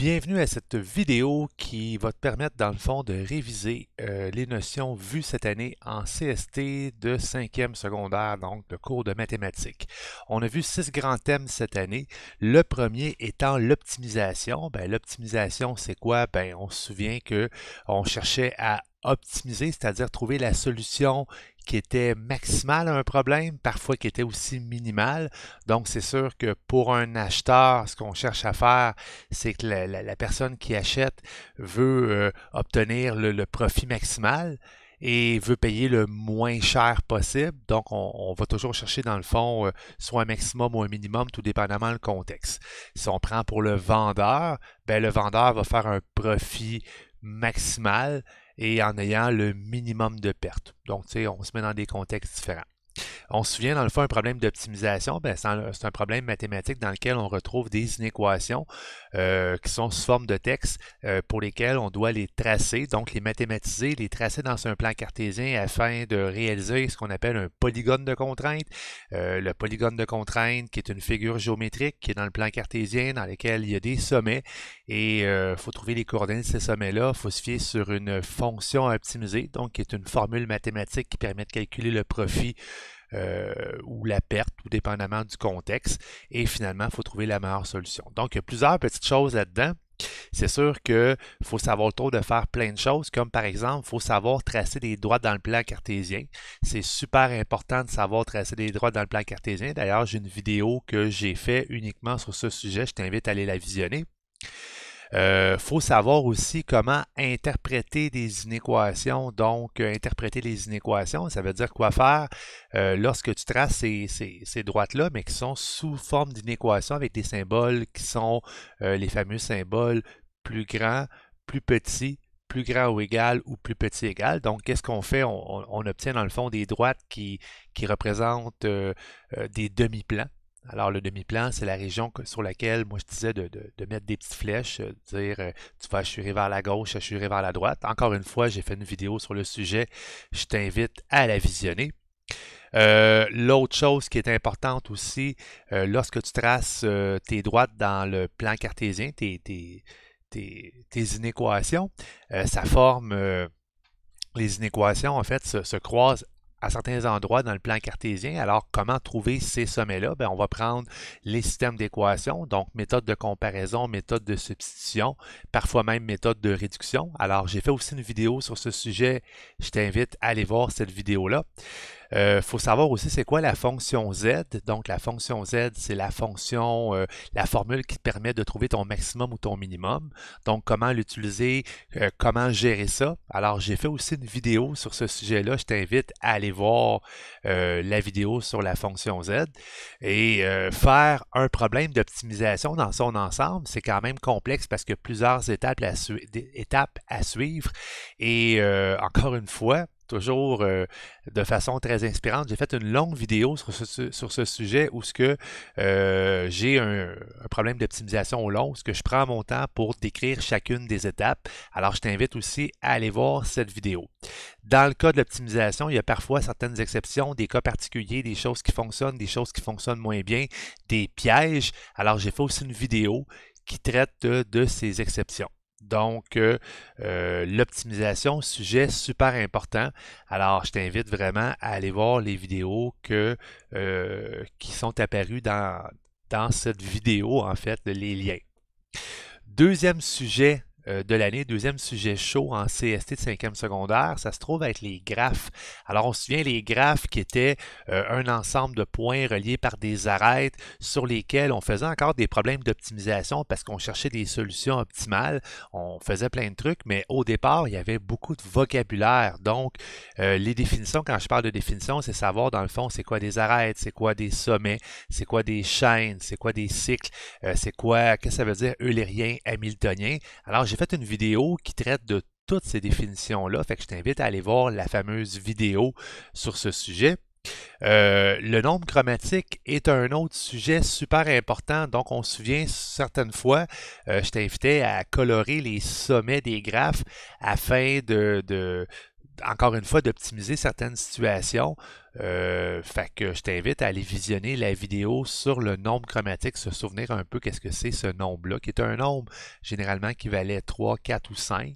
Bienvenue à cette vidéo qui va te permettre dans le fond de réviser euh, les notions vues cette année en CST de 5 secondaire, donc de cours de mathématiques. On a vu six grands thèmes cette année. Le premier étant l'optimisation. Ben, l'optimisation, c'est quoi? Ben, on se souvient que on cherchait à optimiser, c'est-à-dire trouver la solution qui était maximal à un problème, parfois qui était aussi minimal Donc, c'est sûr que pour un acheteur, ce qu'on cherche à faire, c'est que la, personne qui achète veut euh, obtenir le, profit maximal et veut payer le moins cher possible. Donc, on, va toujours chercher, dans le fond, euh, soit un maximum ou un minimum, tout dépendamment le contexte. Si on prend pour le vendeur, ben, le vendeur va faire un profit maximal et en ayant le minimum de pertes. Donc, tu sais, on se met dans des contextes différents on se souvient, dans le fond, un problème d'optimisation, ben, c'est un, problème mathématique dans lequel on retrouve des inéquations euh, qui sont sous forme de texte euh, pour lesquelles on doit les tracer, donc les mathématiser, les tracer dans un plan cartésien afin de réaliser ce qu'on appelle un polygone de contraintes. Euh, le polygone de contraintes qui est une figure géométrique qui est dans le plan cartésien dans lequel il y a des sommets et il faut trouver les coordonnées de ces sommets-là. Il faut se fier sur une fonction optimisée, donc qui est une formule mathématique qui permet de calculer le profit euh, ou la perte, ou dépendamment du contexte. Et finalement, il faut trouver la meilleure solution. Donc, il y a plusieurs petites choses là-dedans. C'est sûr qu'il faut savoir trop de faire plein de choses, comme par exemple, il faut savoir tracer des droites dans le plan cartésien. C'est super important de savoir tracer des droites dans le plan cartésien. D'ailleurs, j'ai une vidéo que j'ai faite uniquement sur ce sujet. Je t'invite à aller la visionner. Euh, faut savoir aussi comment interpréter des inéquations. Donc, euh, interpréter les inéquations, ça veut dire quoi faire euh, lorsque tu traces ces, droites-là, mais qui sont sous forme d'inéquations avec des symboles qui sont les fameux symboles plus grand, plus petit, plus grand ou égal ou plus petit égal. Donc, qu'est-ce qu'on fait? On, obtient dans le fond des droites qui, représentent des demi-plans. Alors, le demi-plan, c'est la région sur laquelle moi je disais de, mettre des petites flèches, de euh, dire euh, tu vas assurer vers la gauche, assurer vers la droite. Encore une fois, j'ai fait une vidéo sur le sujet, je t'invite à la visionner. Euh, l'autre chose qui est importante aussi, lorsque tu traces tes droites dans le plan cartésien, tes, inéquations, ça forme les inéquations, en fait, se croisent à certains endroits dans le plan cartésien. Alors, comment trouver ces sommets-là? Ben, on va prendre les systèmes d'équations, donc méthode de comparaison, méthode de substitution, parfois même méthode de réduction. Alors, j'ai fait aussi une vidéo sur ce sujet. Je t'invite à aller voir cette vidéo-là. Il euh, faut savoir aussi c'est quoi la fonction z. Donc la fonction z, c'est la fonction, euh, la formule qui te permet de trouver ton maximum ou ton minimum. Donc comment l'utiliser, euh, comment gérer ça. Alors j'ai fait aussi une vidéo sur ce sujet-là. Je t'invite à aller voir la vidéo sur la fonction z. Et faire un problème d'optimisation dans son ensemble, c'est quand même complexe parce que plusieurs étapes plusieurs étapes à suivre. Et encore une fois, toujours euh, de façon très inspirante. J'ai fait une longue vidéo sur ce, sujet où ce que euh, j'ai un, problème d'optimisation au long, où ce que je prends mon temps pour décrire chacune des étapes. Alors, je t'invite aussi à aller voir cette vidéo. Dans le cas de l'optimisation, il y a parfois certaines exceptions, des cas particuliers, des choses qui fonctionnent, des choses qui fonctionnent moins bien, des pièges. Alors, j'ai fait aussi une vidéo qui traite de ces exceptions. Donc, euh, euh, l'optimisation, sujet super important. Alors, je t'invite vraiment à aller voir les vidéos euh, qui sont apparues dans cette vidéo, en fait, les liens. Deuxième sujet euh, de l'année. Deuxième sujet chaud en CST de cinquième secondaire, ça se trouve être les graphes. Alors, on se souvient les graphes qui étaient euh, un ensemble de points reliés par des arêtes sur lesquels on faisait encore des problèmes d'optimisation parce qu'on cherchait des solutions optimales. On faisait plein de trucs, mais au départ, il y avait beaucoup de vocabulaire. Donc, euh, les définitions, quand je parle de définition, c'est savoir dans le fond, c'est quoi des arêtes, c'est quoi des sommets, c'est quoi des chaînes, c'est quoi des cycles, c'est quoi, qu'est-ce que ça veut dire eulérien, hamiltonien. Alors, j'ai fait une vidéo qui traite de toutes ces définitions-là. Fait que je t'invite à aller voir la fameuse vidéo sur ce sujet. Euh, le nombre chromatique est un autre sujet super important. Donc, on se souvient certaines fois, euh, je t'invitais à colorer les sommets des graphes afin de, encore une fois, d'optimiser certaines situations. Euh, fait que je t'invite à aller visionner la vidéo sur le nombre chromatique, se souvenir un peu qu'est-ce que c'est ce nombre-là, qui est un nombre généralement qui valait 3, 4 ou 5.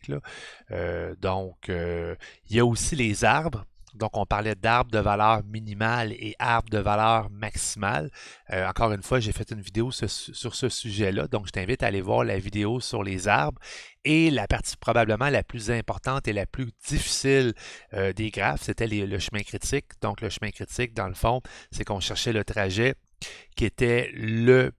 Euh, donc, euh, il y a aussi les arbres. Donc, on parlait d'arbres de valeur minimale et arbres de valeur maximale. Euh, encore une fois, j'ai fait une vidéo sur ce sujet-là, donc je t'invite à aller voir la vidéo sur les arbres. Et la partie probablement la plus importante et la plus difficile euh, des graphes, c'était le chemin critique. Donc, le chemin critique, dans le fond, c'est qu'on cherchait le trajet qui était le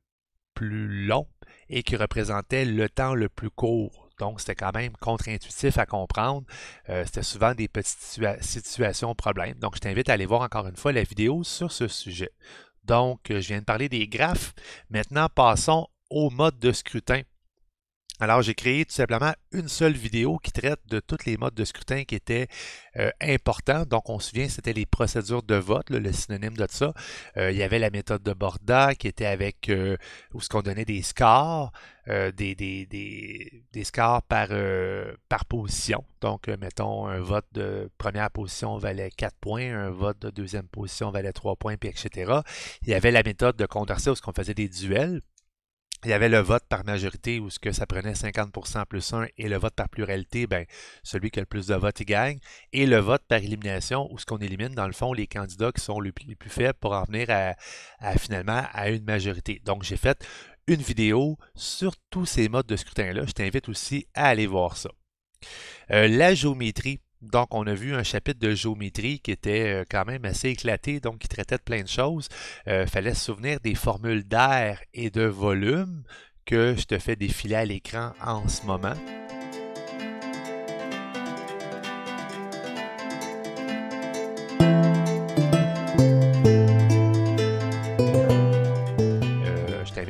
plus long et qui représentait le temps le plus court. Donc, c'était quand même contre-intuitif à comprendre. Euh, c'était souvent des petites situations problèmes. Donc, je t'invite à aller voir encore une fois la vidéo sur ce sujet. Donc, euh, je viens de parler des graphes. Maintenant, passons au mode de scrutin. Alors, j'ai créé tout simplement une seule vidéo qui traite de tous les modes de scrutin qui étaient euh, importants. Donc, on se souvient, c'était les procédures de vote, le synonyme de ça. Euh, il y avait la méthode de Borda qui était avec euh, où ce qu'on donnait des scores, des, scores par, par position. Donc, mettons, un vote de première position valait 4 points, un vote de deuxième position valait 3 points, puis etc. Il y avait la méthode de Condorcet où ce qu'on faisait des duels il y avait le vote par majorité où ce que ça prenait 50% plus 1 et le vote par pluralité, ben, celui qui a le plus de votes, il gagne. Et le vote par élimination où ce qu'on élimine, dans le fond, les candidats qui sont les plus faibles pour en venir à, finalement à une majorité. Donc, j'ai fait une vidéo sur tous ces modes de scrutin-là. Je t'invite aussi à aller voir ça. Euh, la géométrie donc, on a vu un chapitre de géométrie qui était euh, quand même assez éclaté, donc qui traitait de plein de choses. Il euh, fallait se souvenir des formules d'air et de volume que je te fais défiler à l'écran en ce moment.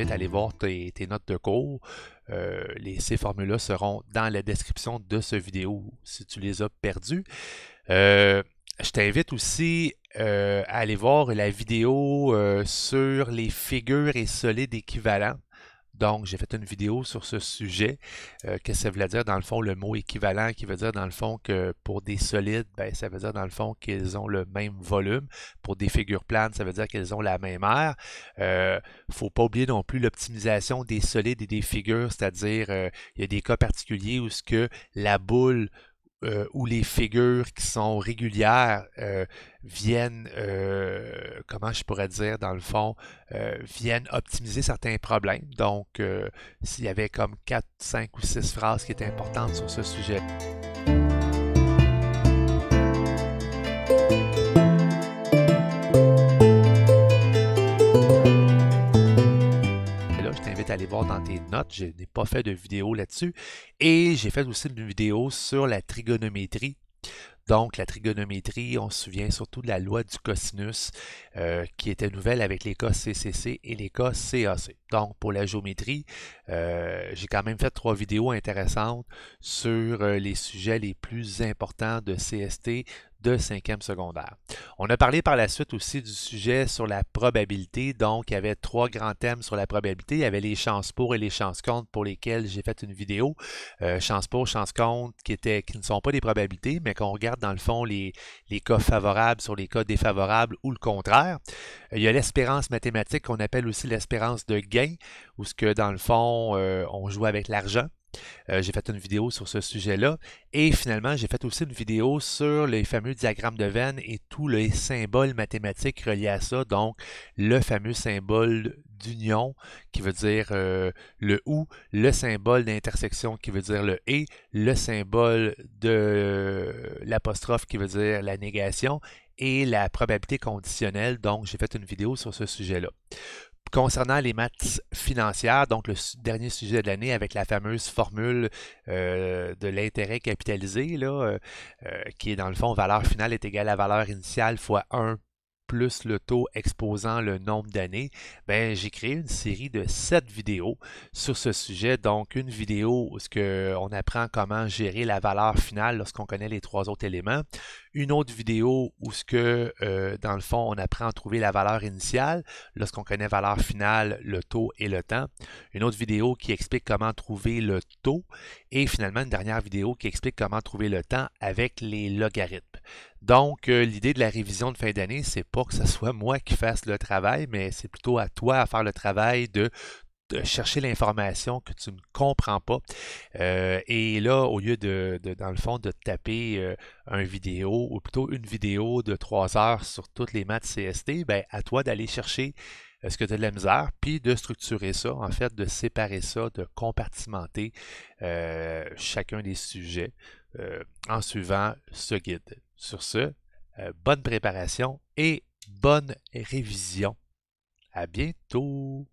t'invite aller voir tes, notes de cours. Euh, les, ces formules-là seront dans la description de cette vidéo si tu les as perdues. Euh, je t'invite aussi euh, à aller voir la vidéo sur les figures et solides équivalents. Donc, j'ai fait une vidéo sur ce sujet. Qu'est-ce euh, que ça veut dire, dans le fond, le mot équivalent qui veut dire, dans le fond, que pour des solides, ben, ça veut dire, dans le fond, qu'ils ont le même volume. Pour des figures planes, ça veut dire qu'elles ont la même aire. Il euh, faut pas oublier non plus l'optimisation des solides et des figures, c'est-à-dire, euh, il y a des cas particuliers où ce que la boule euh, où les figures qui sont régulières euh, viennent, euh, comment je pourrais dire, dans le fond, viennent optimiser certains problèmes. Donc, s'il y avait comme 4, 5 ou 6 phrases qui étaient importantes sur ce sujet. dans tes notes. Je n'ai pas fait de vidéo là-dessus. Et j'ai fait aussi une vidéo sur la trigonométrie. Donc, la trigonométrie, on se souvient surtout de la loi du cosinus euh, qui était nouvelle avec les cas CCC et les cas CAC. Donc, pour la géométrie, euh, j'ai quand même fait trois vidéos intéressantes sur euh, les sujets les plus importants de CST, de cinquième secondaire. On a parlé par la suite aussi du sujet sur la probabilité. Donc, il y avait trois grands thèmes sur la probabilité. Il y avait les chances pour et les chances contre pour lesquelles j'ai fait une vidéo. Euh, chances pour, chances contre, qui, étaient, qui ne sont pas des probabilités, mais qu'on regarde dans le fond les, cas favorables sur les cas défavorables ou le contraire. Euh, il y a l'espérance mathématique qu'on appelle aussi l'espérance de gain, où ce que dans le fond, euh, on joue avec l'argent. Euh, j'ai fait une vidéo sur ce sujet-là. Et finalement, j'ai fait aussi une vidéo sur les fameux diagrammes de Venn et tous les symboles mathématiques reliés à ça. Donc, le fameux symbole d'union qui veut dire euh, le ou, le symbole d'intersection qui veut dire le et, le symbole de euh, l'apostrophe qui veut dire la négation et la probabilité conditionnelle. Donc, j'ai fait une vidéo sur ce sujet-là concernant les maths financières, donc le dernier sujet de l'année avec la fameuse formule euh, de l'intérêt capitalisé, là, euh, euh, qui est dans le fond valeur finale est égale à valeur initiale fois 1 plus le taux exposant le nombre d'années, ben, j'ai créé une série de 7 vidéos sur ce sujet. Donc, une vidéo où on apprend comment gérer la valeur finale lorsqu'on connaît les trois autres éléments, une autre vidéo où ce que, euh, dans le fond, on apprend à trouver la valeur initiale lorsqu'on connaît valeur finale, le taux et le temps. Une autre vidéo qui explique comment trouver le taux. Et finalement, une dernière vidéo qui explique comment trouver le temps avec les logarithmes. Donc, euh, l'idée de la révision de fin d'année, c'est pas que ce soit moi qui fasse le travail, mais c'est plutôt à toi à faire le travail de de chercher l'information que tu ne comprends pas. Euh, et là, au lieu de, dans le fond, de taper euh, un vidéo, ou plutôt une vidéo de trois heures sur toutes les maths CST, ben, à toi d'aller chercher euh, ce que tu as de la misère, puis de structurer ça, en fait, de séparer ça, de compartimenter chacun des sujets en suivant ce guide. Sur ce, bonne préparation et bonne révision. À bientôt!